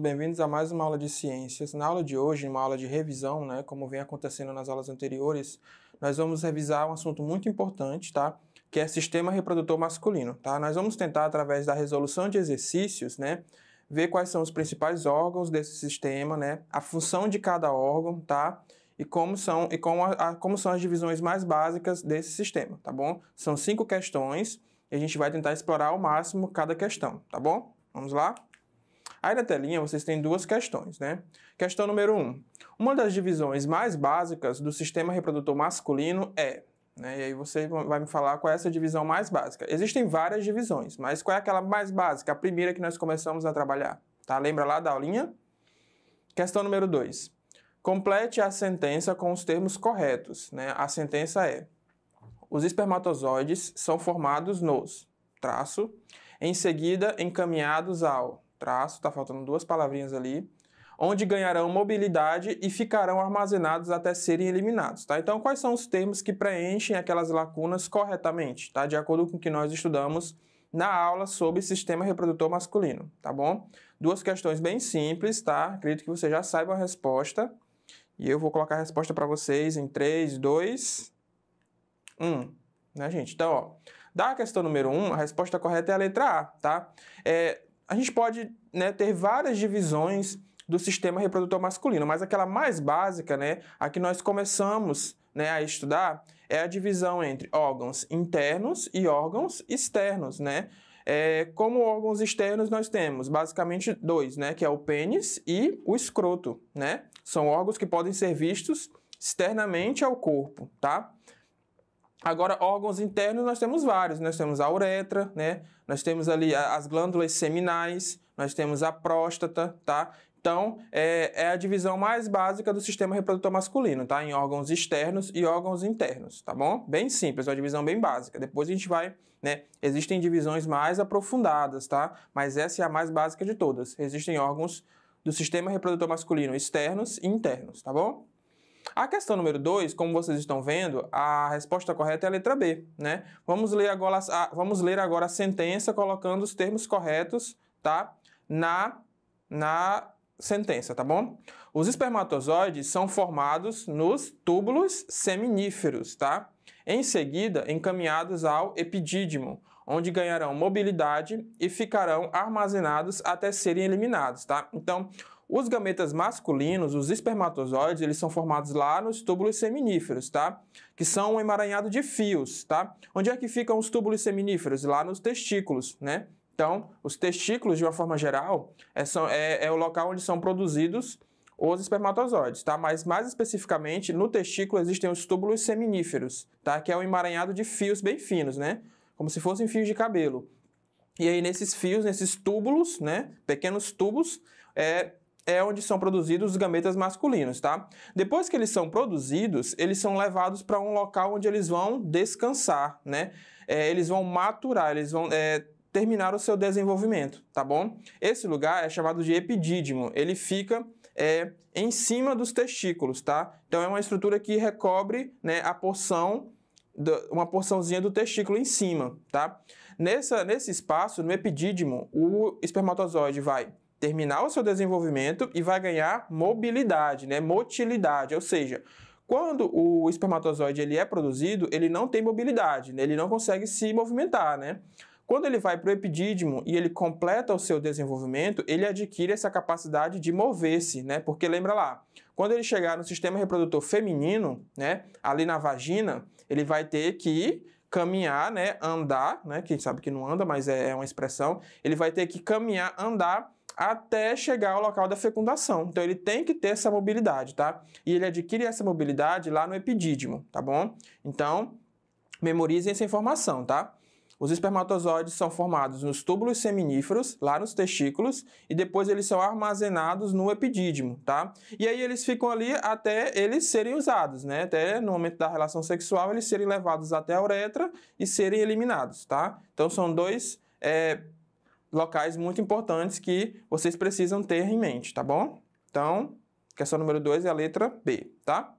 bem-vindos a mais uma aula de ciências. Na aula de hoje, uma aula de revisão, né, como vem acontecendo nas aulas anteriores, nós vamos revisar um assunto muito importante, tá? Que é sistema reprodutor masculino, tá? Nós vamos tentar através da resolução de exercícios, né, ver quais são os principais órgãos desse sistema, né, a função de cada órgão, tá? E como são e como, a, como são as divisões mais básicas desse sistema, tá bom? São cinco questões e a gente vai tentar explorar ao máximo cada questão, tá bom? Vamos lá? Aí na telinha vocês têm duas questões, né? Questão número 1. Um, uma das divisões mais básicas do sistema reprodutor masculino é né? E aí você vai me falar qual é essa divisão mais básica. Existem várias divisões, mas qual é aquela mais básica, a primeira que nós começamos a trabalhar? Tá? Lembra lá da aulinha? Questão número 2. Complete a sentença com os termos corretos. Né? A sentença é: os espermatozoides são formados nos traço, em seguida encaminhados ao traço, tá faltando duas palavrinhas ali, onde ganharão mobilidade e ficarão armazenados até serem eliminados, tá? Então, quais são os termos que preenchem aquelas lacunas corretamente, tá? De acordo com o que nós estudamos na aula sobre sistema reprodutor masculino, tá bom? Duas questões bem simples, tá? Acredito que você já saiba a resposta. E eu vou colocar a resposta para vocês em 3, 2, 1, né, gente? Então, ó, da questão número 1, a resposta correta é a letra A, tá? É, a gente pode né, ter várias divisões do sistema reprodutor masculino, mas aquela mais básica, né, a que nós começamos né, a estudar, é a divisão entre órgãos internos e órgãos externos, né? É, como órgãos externos nós temos basicamente dois, né, que é o pênis e o escroto, né? São órgãos que podem ser vistos externamente ao corpo, tá? Agora, órgãos internos nós temos vários, né, nós temos a uretra, né? nós temos ali as glândulas seminais, nós temos a próstata, tá? Então, é, é, a divisão mais básica do sistema reprodutor masculino, tá? Em órgãos externos e órgãos internos, tá bom? Bem simples, uma divisão bem básica. Depois a gente vai, né? Existem divisões mais aprofundadas, tá? Mas essa é a mais básica de todas. Existem órgãos do sistema reprodutor masculino externos e internos, tá bom? A questão número 2, como vocês estão vendo, a resposta correta é a letra B, né? Vamos ler agora a, vamos ler agora a sentença colocando os termos corretos, tá? Na, na sentença, tá bom? Os espermatozoides são formados nos túbulos seminíferos, tá? Em seguida, encaminhados ao epidídimo, onde ganharão mobilidade e ficarão armazenados até serem eliminados, tá? Então, os gametas masculinos, os espermatozoides, eles são formados lá nos túbulos seminíferos, tá? Que são um emaranhado de fios, tá? Onde é que ficam os túbulos seminíferos? Lá nos testículos, né? Então, os testículos, de uma forma geral, é, são, é, é o local onde são produzidos os espermatozoides, tá? Mas mais especificamente, no testículo existem os túbulos seminíferos, tá? Que é um emaranhado de fios bem finos, né? Como se fossem fios de cabelo. E aí, nesses fios, nesses túbulos, né? Pequenos tubos, é, é onde são produzidos os gametas masculinos, tá? Depois que eles são produzidos, eles são levados para um local onde eles vão descansar, né? É, eles vão maturar, eles vão é, terminar o seu desenvolvimento, tá bom? Esse lugar é chamado de epidídimo, ele fica é, em cima dos testículos, tá? Então é uma estrutura que recobre né, a porção uma porçãozinha do testículo em cima, tá? Nessa, nesse espaço, no epidídimo, o espermatozoide vai terminar o seu desenvolvimento e vai ganhar mobilidade, né? motilidade, ou seja, quando o espermatozoide ele é produzido, ele não tem mobilidade, né? ele não consegue se movimentar, né? Quando ele vai para o epidídimo e ele completa o seu desenvolvimento, ele adquire essa capacidade de mover-se, né? Porque lembra lá, quando ele chegar no sistema reprodutor feminino, né, ali na vagina, ele vai ter que caminhar, né, andar, né, Quem sabe que não anda, mas é, é uma expressão, ele vai ter que caminhar, andar até chegar ao local da fecundação. Então ele tem que ter essa mobilidade, tá? E ele adquire essa mobilidade lá no epidídimo, tá bom? Então, memorizem essa informação, tá? Os espermatozoides são formados nos túbulos seminíferos, lá nos testículos, e depois eles são armazenados no epidídimo, tá? E aí eles ficam ali até eles serem usados, né? Até no momento da relação sexual eles serem levados até a uretra e serem eliminados, tá? Então são dois é, locais muito importantes que vocês precisam ter em mente, tá bom? Então, questão é número 2 é a letra B, tá?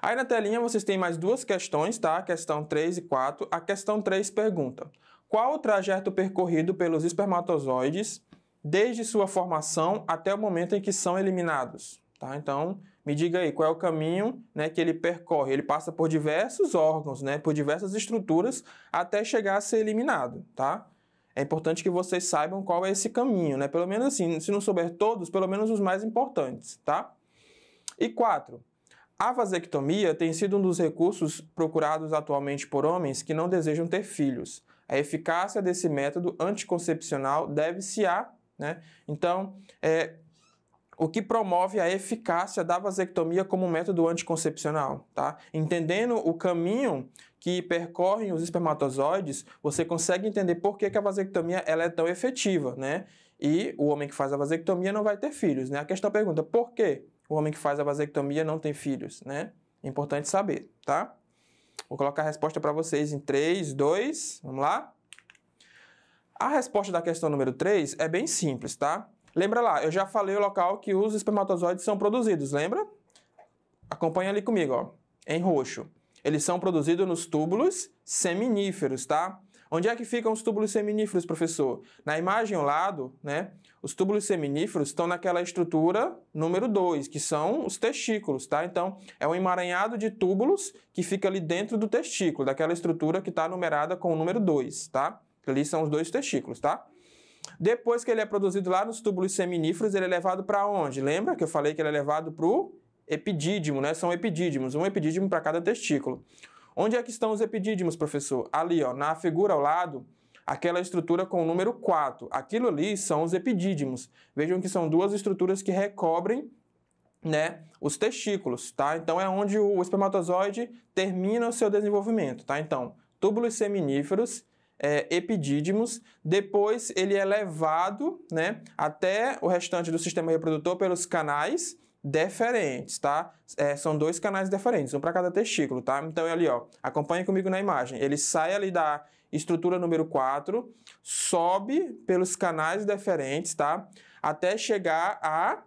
Aí na telinha vocês têm mais duas questões, tá? Questão 3 e 4. A questão 3 pergunta: Qual o trajeto percorrido pelos espermatozoides desde sua formação até o momento em que são eliminados? Tá? Então, me diga aí qual é o caminho né, que ele percorre. Ele passa por diversos órgãos, né, por diversas estruturas, até chegar a ser eliminado. Tá? é importante que vocês saibam qual é esse caminho, né? Pelo menos assim, se não souber todos, pelo menos os mais importantes, tá? E quatro, a vasectomia tem sido um dos recursos procurados atualmente por homens que não desejam ter filhos. A eficácia desse método anticoncepcional deve-se a, né? Então, é, o que promove a eficácia da vasectomia como método anticoncepcional, tá? Entendendo o caminho que percorrem os espermatozoides, você consegue entender por que, que a vasectomia ela é tão efetiva, né? E o homem que faz a vasectomia não vai ter filhos, né? A questão é pergunta, por que o homem que faz a vasectomia não tem filhos, né? Importante saber, tá? Vou colocar a resposta para vocês em 3, 2, vamos lá? A resposta da questão número 3 é bem simples, tá? Lembra lá, eu já falei o local que os espermatozoides são produzidos, lembra? Acompanha ali comigo, ó, em roxo. Eles são produzidos nos túbulos seminíferos, tá? Onde é que ficam os túbulos seminíferos, professor? Na imagem ao lado, né, os túbulos seminíferos estão naquela estrutura número 2, que são os testículos, tá? Então, é um emaranhado de túbulos que fica ali dentro do testículo, daquela estrutura que está numerada com o número 2, tá? Ali são os dois testículos, tá? Depois que ele é produzido lá nos túbulos seminíferos, ele é levado para onde? Lembra que eu falei que ele é levado para o epidídimo, né? São epidídimos, um epidídimo para cada testículo. Onde é que estão os epidídimos, professor? Ali, ó, na figura ao lado, aquela estrutura com o número 4. Aquilo ali são os epidídimos. Vejam que são duas estruturas que recobrem né, os testículos, tá? Então é onde o espermatozoide termina o seu desenvolvimento, tá? Então, túbulos seminíferos, é, epidídimos. Depois ele é levado né, até o restante do sistema reprodutor pelos canais deferentes, tá? É, são dois canais deferentes, um para cada testículo, tá? Então é ali, ó. Acompanha comigo na imagem. Ele sai ali da estrutura número 4, sobe pelos canais deferentes, tá? Até chegar a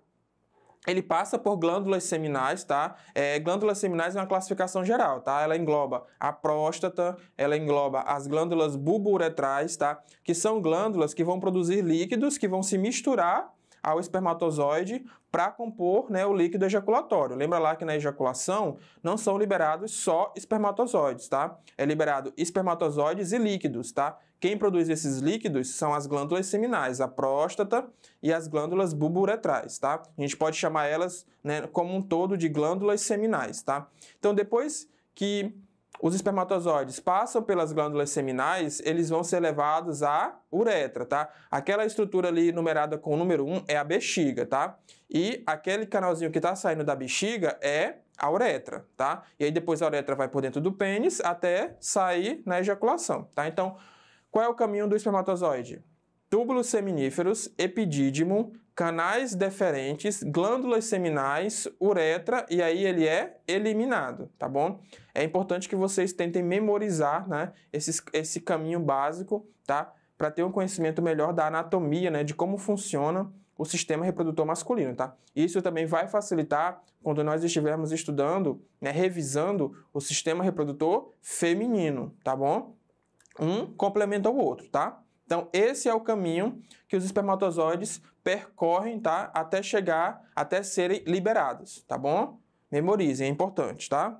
ele passa por glândulas seminais, tá? É, glândulas seminais é uma classificação geral, tá? Ela engloba a próstata, ela engloba as glândulas buburetrais, tá? Que são glândulas que vão produzir líquidos que vão se misturar ao espermatozoide para compor né, o líquido ejaculatório. Lembra lá que na ejaculação não são liberados só espermatozoides, tá? É liberado espermatozoides e líquidos, tá? Quem produz esses líquidos são as glândulas seminais, a próstata e as glândulas buburetrais, tá? A gente pode chamar elas né, como um todo de glândulas seminais, tá? Então depois que os espermatozoides passam pelas glândulas seminais, eles vão ser levados à uretra, tá? Aquela estrutura ali numerada com o número 1 é a bexiga, tá? E aquele canalzinho que está saindo da bexiga é a uretra, tá? E aí depois a uretra vai por dentro do pênis até sair na ejaculação, tá? Então, qual é o caminho do espermatozoide? Túbulos seminíferos, epidídimo, canais deferentes, glândulas seminais, uretra e aí ele é eliminado, tá bom? É importante que vocês tentem memorizar, né, esses, esse caminho básico, tá? Para ter um conhecimento melhor da anatomia, né, de como funciona o sistema reprodutor masculino, tá? Isso também vai facilitar quando nós estivermos estudando, né, revisando o sistema reprodutor feminino, tá bom? Um complementa o outro, tá? Então, esse é o caminho que os espermatozoides percorrem, tá? Até chegar, até serem liberados, tá bom? Memorizem, é importante, tá?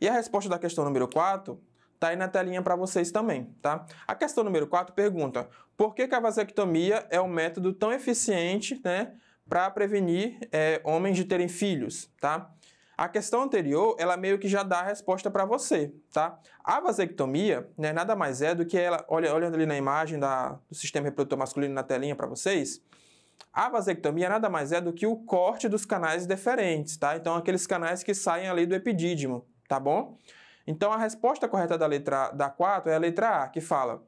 E a resposta da questão número 4 tá aí na telinha para vocês também, tá? A questão número 4 pergunta: por que, que a vasectomia é um método tão eficiente, né, para prevenir é, homens de terem filhos, tá? A questão anterior, ela meio que já dá a resposta para você, tá? A vasectomia, né, nada mais é do que ela, olha, olhando ali na imagem da, do sistema reprodutor masculino na telinha para vocês, a vasectomia nada mais é do que o corte dos canais deferentes, tá? Então, aqueles canais que saem ali do epidídimo, tá bom? Então, a resposta correta da letra da 4 é a letra A, que fala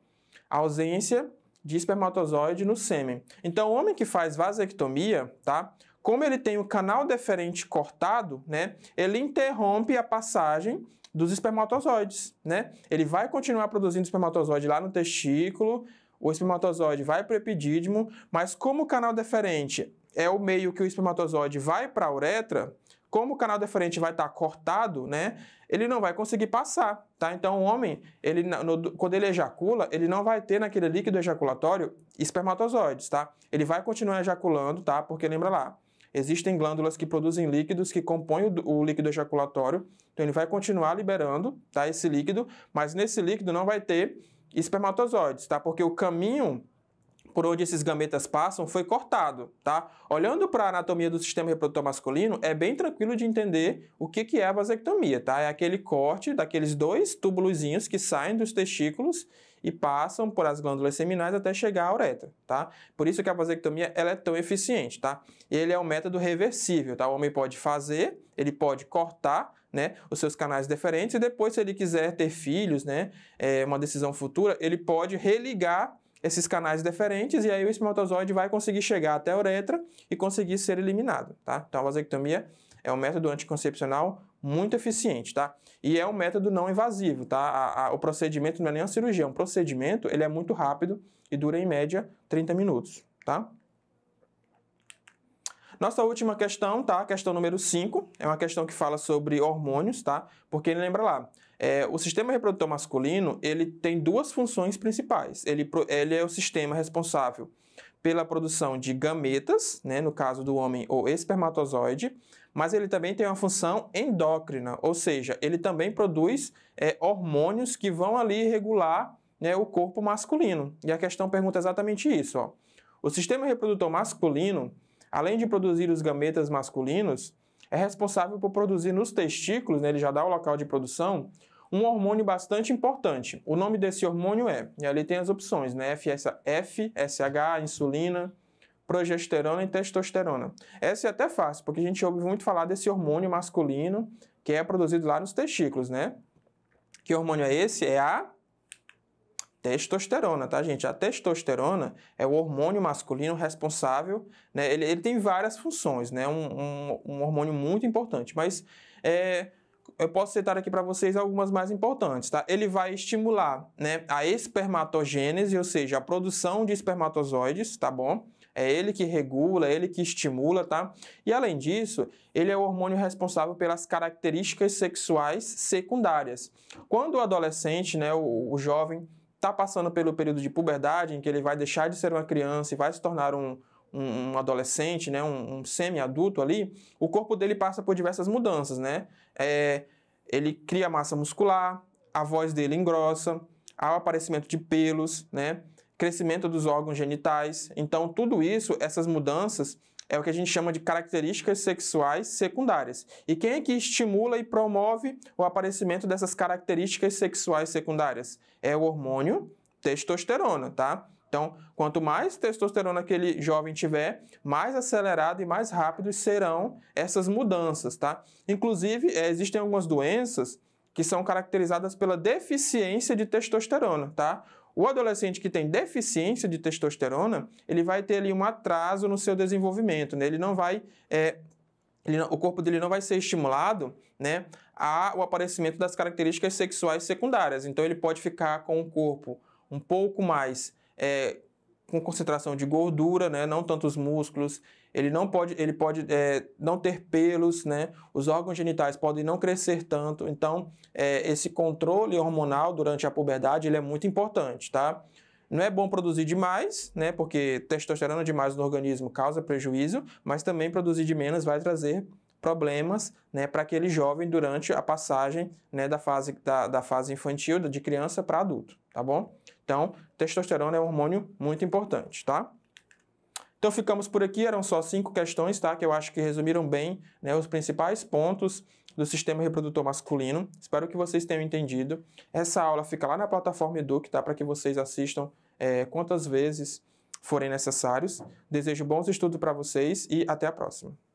ausência de espermatozoide no sêmen. Então, o homem que faz vasectomia, tá? Como ele tem o canal deferente cortado, né, ele interrompe a passagem dos espermatozoides, né? Ele vai continuar produzindo espermatozoide lá no testículo, o espermatozoide vai para o epidídimo, mas como o canal deferente é o meio que o espermatozoide vai para a uretra, como o canal deferente vai estar tá cortado, né? Ele não vai conseguir passar, tá? Então o homem, ele, no, quando ele ejacula, ele não vai ter naquele líquido ejaculatório espermatozoides, tá? Ele vai continuar ejaculando, tá? Porque lembra lá, Existem glândulas que produzem líquidos que compõem o, o líquido ejaculatório, então ele vai continuar liberando tá, esse líquido, mas nesse líquido não vai ter espermatozoides, tá? Porque o caminho por onde esses gametas passam foi cortado, tá? Olhando para a anatomia do sistema reprodutor masculino, é bem tranquilo de entender o que, que é a vasectomia, tá? É aquele corte daqueles dois túbulozinhos que saem dos testículos e passam por as glândulas seminais até chegar à uretra, tá? Por isso que a vasectomia ela é tão eficiente, tá? Ele é um método reversível, tá? O homem pode fazer, ele pode cortar, né, os seus canais deferentes e depois, se ele quiser ter filhos, né, é uma decisão futura, ele pode religar esses canais deferentes e aí o espermatozoide vai conseguir chegar até a uretra e conseguir ser eliminado, tá? Então a vasectomia é um método anticoncepcional muito eficiente, tá? E é um método não invasivo, tá? A, a, o procedimento não é nem uma cirurgia, é um procedimento, ele é muito rápido e dura em média 30 minutos, tá? Nossa última questão, tá? Questão número 5, é uma questão que fala sobre hormônios, tá? Porque lembra lá, é, o sistema reprodutor masculino, ele tem duas funções principais. Ele, ele é o sistema responsável pela produção de gametas, né, no caso do homem, ou espermatozoide, mas ele também tem uma função endócrina, ou seja, ele também produz é, hormônios que vão ali regular né, o corpo masculino. E a questão pergunta exatamente isso. Ó. O sistema reprodutor masculino, além de produzir os gametas masculinos, é responsável por produzir nos testículos, né, ele já dá o local de produção, um hormônio bastante importante. O nome desse hormônio é, e ali tem as opções, né, FSH, insulina, progesterona e testosterona. Essa é até fácil, porque a gente ouve muito falar desse hormônio masculino que é produzido lá nos testículos, né? Que hormônio é esse? É a testosterona, tá, gente? A testosterona é o hormônio masculino responsável, né? Ele, ele tem várias funções, né? Um, um, um hormônio muito importante, mas é, eu posso citar aqui para vocês algumas mais importantes, tá? Ele vai estimular, né, a espermatogênese, ou seja, a produção de espermatozoides, tá bom? é ele que regula, é ele que estimula, tá? E além disso, ele é o hormônio responsável pelas características sexuais secundárias. Quando o adolescente, né, o, o jovem, está passando pelo período de puberdade, em que ele vai deixar de ser uma criança e vai se tornar um, um, adolescente, né, um, um semi-adulto ali, o corpo dele passa por diversas mudanças, né? É, ele cria massa muscular, a voz dele engrossa, há o aparecimento de pelos, né? crescimento dos órgãos genitais. Então, tudo isso, essas mudanças, é o que a gente chama de características sexuais secundárias. E quem é que estimula e promove o aparecimento dessas características sexuais secundárias? É o hormônio testosterona, tá? Então, quanto mais testosterona aquele jovem tiver, mais acelerado e mais rápido serão essas mudanças, tá? Inclusive, eh, existem algumas doenças que são caracterizadas pela deficiência de testosterona, tá? O adolescente que tem deficiência de testosterona, ele vai ter ali um atraso no seu desenvolvimento, né? ele não vai é, o corpo dele não vai ser estimulado né, ao aparecimento das características sexuais secundárias. Então ele pode ficar com o corpo um pouco mais é, com concentração de gordura, né? não tantos músculos, ele não pode, ele pode é, não ter pelos, né? os órgãos genitais podem não crescer tanto, então é, esse controle hormonal durante a puberdade ele é muito importante, tá? Não é bom produzir demais, né? porque testosterona demais no organismo causa prejuízo, mas também produzir de menos vai trazer problemas né, para aquele jovem durante a passagem né, da, fase, da, da fase infantil, de criança para adulto, tá bom? Então, testosterona é um hormônio muito importante, tá? Então ficamos por aqui, eram só cinco questões, tá? Que eu acho que resumiram bem né, os principais pontos do sistema reprodutor masculino. Espero que vocês tenham entendido. Essa aula fica lá na plataforma Educ, tá? Para que vocês assistam é, quantas vezes forem necessários. Desejo bons estudos para vocês e até a próxima.